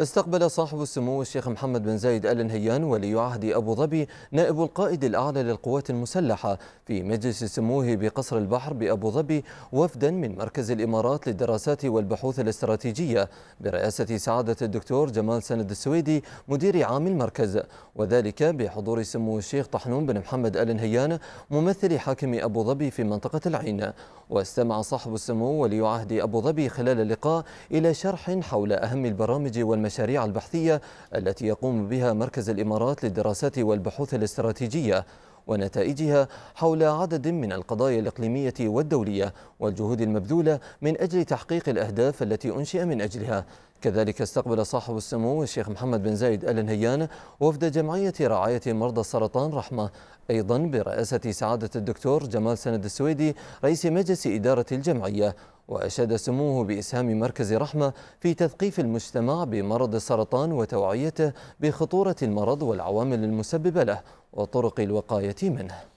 استقبل صاحب السمو الشيخ محمد بن زايد ال نهيان ولي عهد ابو ظبي نائب القائد الاعلى للقوات المسلحه في مجلس سموه بقصر البحر بابو ظبي وفدا من مركز الامارات للدراسات والبحوث الاستراتيجيه برئاسه سعاده الدكتور جمال سند السويدي مدير عام المركز وذلك بحضور سمو الشيخ طحنون بن محمد ال نهيان ممثل حاكم ابو ظبي في منطقه العين واستمع صاحب السمو ولي عهد ابو ظبي خلال اللقاء الى شرح حول اهم البرامج والمشاريع المشاريع البحثية التي يقوم بها مركز الإمارات للدراسات والبحوث الاستراتيجية ونتائجها حول عدد من القضايا الإقليمية والدولية والجهود المبذولة من أجل تحقيق الأهداف التي أنشئ من أجلها كذلك استقبل صاحب السمو الشيخ محمد بن زايد آل نهيان وفد جمعية رعاية مرضى السرطان رحمة أيضا برئاسة سعادة الدكتور جمال سند السويدي رئيس مجلس إدارة الجمعية وأشاد سموه بإسهام مركز رحمة في تثقيف المجتمع بمرض السرطان وتوعيته بخطورة المرض والعوامل المسببة له وطرق الوقاية منه